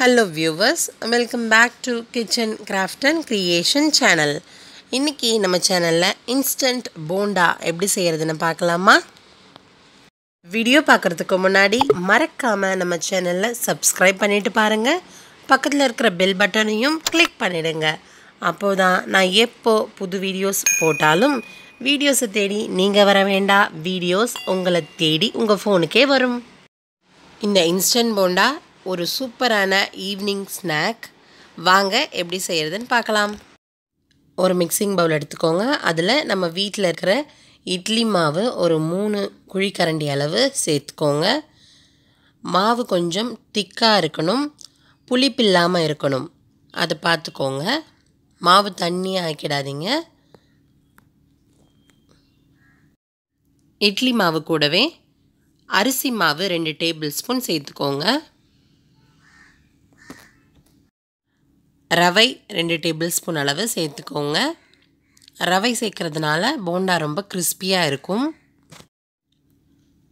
hello viewers welcome back to kitchen craft and creation channel இன்றைக்கி நம்ம சேனலில் instant bonda எப்படி செய்கிறதுன்னு பார்க்கலாமா வீடியோ பார்க்குறதுக்கு முன்னாடி மறக்காமல் நம்ம சேனலில் சப்ஸ்கிரைப் பண்ணிவிட்டு பாருங்கள் பக்கத்தில் இருக்கிற பெல் பட்டனையும் கிளிக் பண்ணிவிடுங்க அப்போது தான் நான் எப்போ புது வீடியோஸ் போட்டாலும் வீடியோஸை தேடி நீங்கள் வர வேண்டாம் வீடியோஸ் உங்களை தேடி உங்கள் ஃபோனுக்கே வரும் இந்த இன்ஸ்டன்ட் போண்டா ஒரு சூப்பரான ஈவினிங் ஸ்நாக் வாங்க எப்படி செய்கிறதுன்னு பார்க்கலாம் ஒரு மிக்சிங் பவுல் எடுத்துக்கோங்க அதில் நம்ம வீட்டில் இருக்கிற இட்லி மாவு ஒரு மூணு குழிக்கரண்டி அளவு சேர்த்துக்கோங்க மாவு கொஞ்சம் திக்காக இருக்கணும் புளிப்பு இல்லாமல் இருக்கணும் அதை பார்த்துக்கோங்க மாவு தண்ணியாக ஆக்கிடாதீங்க இட்லி மாவு கூடவே அரிசி மாவு ரெண்டு டேபிள் ஸ்பூன் சேர்த்துக்கோங்க ரவை ரெண்டு டேபிள் ஸ்பூன் அளவு சேர்த்துக்கோங்க ரவை சேர்க்குறதுனால போண்டா ரொம்ப கிறிஸ்பியாக இருக்கும்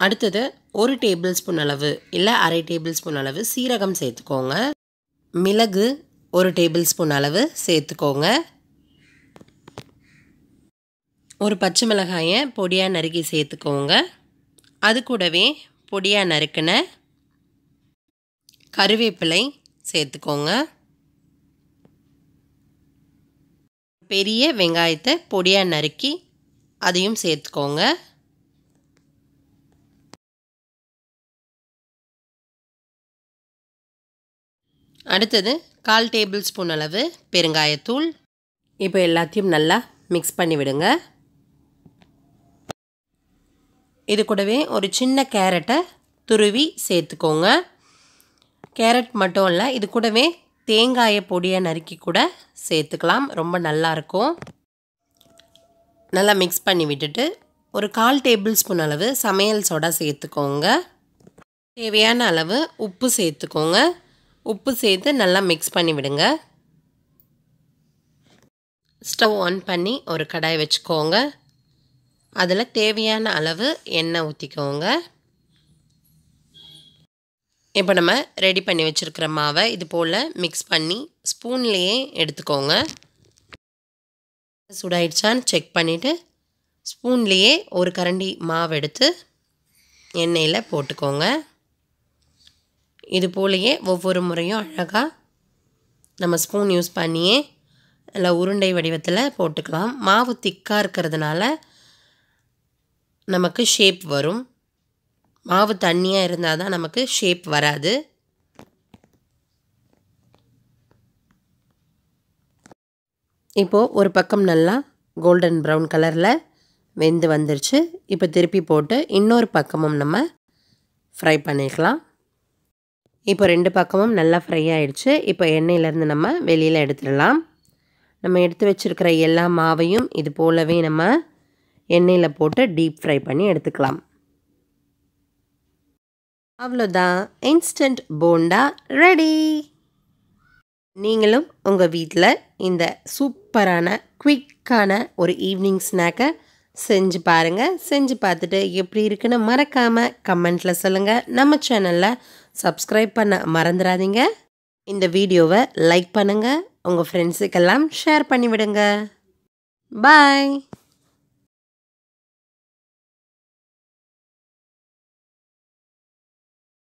அடுத்தது ஒரு டேபிள் ஸ்பூன் அளவு இல்லை அரை டேபிள் ஸ்பூன் அளவு சீரகம் சேர்த்துக்கோங்க மிளகு ஒரு டேபிள் ஸ்பூன் அளவு சேர்த்துக்கோங்க ஒரு பச்சை மிளகாயை பொடியாக நறுக்கி சேர்த்துக்கோங்க அது கூடவே பொடியாக நறுக்கின கருவேப்பிலை சேர்த்துக்கோங்க பெரிய வெங்காயத்தை பொடியாக நறுக்கி அதையும் சேர்த்துக்கோங்க அடுத்தது கால் டேபிள் ஸ்பூன் அளவு பெருங்காயத்தூள் இப்போ எல்லாத்தையும் நல்லா மிக்ஸ் பண்ணி விடுங்க இது கூடவே ஒரு சின்ன கேரட்டை துருவி சேர்த்துக்கோங்க கேரட் மட்டும் இல்லை இது கூடவே தேங்காயை பொடியை நறுக்கி கூட சேர்த்துக்கலாம் ரொம்ப நல்லாயிருக்கும் நல்லா மிக்ஸ் பண்ணி விட்டுட்டு ஒரு கால் டேபிள் ஸ்பூன் அளவு சமையல் சோடா சேர்த்துக்கோங்க தேவையான அளவு உப்பு சேர்த்துக்கோங்க உப்பு சேர்த்து நல்லா மிக்ஸ் பண்ணி விடுங்க ஸ்டவ் ஆன் பண்ணி ஒரு கடாய் வச்சுக்கோங்க அதில் தேவையான அளவு எண்ணெய் ஊற்றிக்கோங்க இப்போ நம்ம ரெடி பண்ணி வச்சுருக்கிற மாவை இது போல் மிக்ஸ் பண்ணி ஸ்பூன்லேயே எடுத்துக்கோங்க சுடாயிடுச்சான்னு செக் பண்ணிவிட்டு ஸ்பூன்லேயே ஒரு கரண்டி மாவு எடுத்து எண்ணெயில் போட்டுக்கோங்க இது போலயே ஒவ்வொரு முறையும் அழகாக நம்ம ஸ்பூன் யூஸ் பண்ணியே இல்லை உருண்டை வடிவத்தில் போட்டுக்கலாம் மாவு திக்காக இருக்கிறதுனால நமக்கு ஷேப் வரும் மாவு தண்ணியாக இருந்தால் தான் நமக்கு ஷேப் வராது இப்போது ஒரு பக்கம் நல்லா கோல்டன் ப்ரௌன் கலரில் வெந்து வந்துருச்சு இப்போ திருப்பி போட்டு இன்னொரு பக்கமும் நம்ம ஃப்ரை பண்ணிக்கலாம் இப்போ ரெண்டு பக்கமும் நல்லா ஃப்ரை ஆகிடுச்சு இப்போ எண்ணெயிலேருந்து நம்ம வெளியில் எடுத்துடலாம் நம்ம எடுத்து வச்சுருக்கிற எல்லா மாவையும் இது போலவே நம்ம எண்ணெயில் போட்டு டீப் ஃப்ரை பண்ணி எடுத்துக்கலாம் அவ்வளோதான் இன்ஸ்டன்ட் போண்டா ரெடி நீங்களும் உங்கள் வீட்டில் இந்த சூப்பரான குவிக்கான ஒரு ஈவினிங் ஸ்நாக்கை செஞ்சு பாருங்கள் செஞ்சு பார்த்துட்டு எப்படி இருக்குன்னு மறக்காமல் கமெண்ட்டில் சொல்லுங்கள் நம்ம சேனலில் சப்ஸ்கிரைப் பண்ண மறந்துடாதீங்க இந்த வீடியோவை லைக் பண்ணுங்கள் உங்கள் ஃப்ரெண்ட்ஸுக்கெல்லாம் ஷேர் பண்ணிவிடுங்க பாய்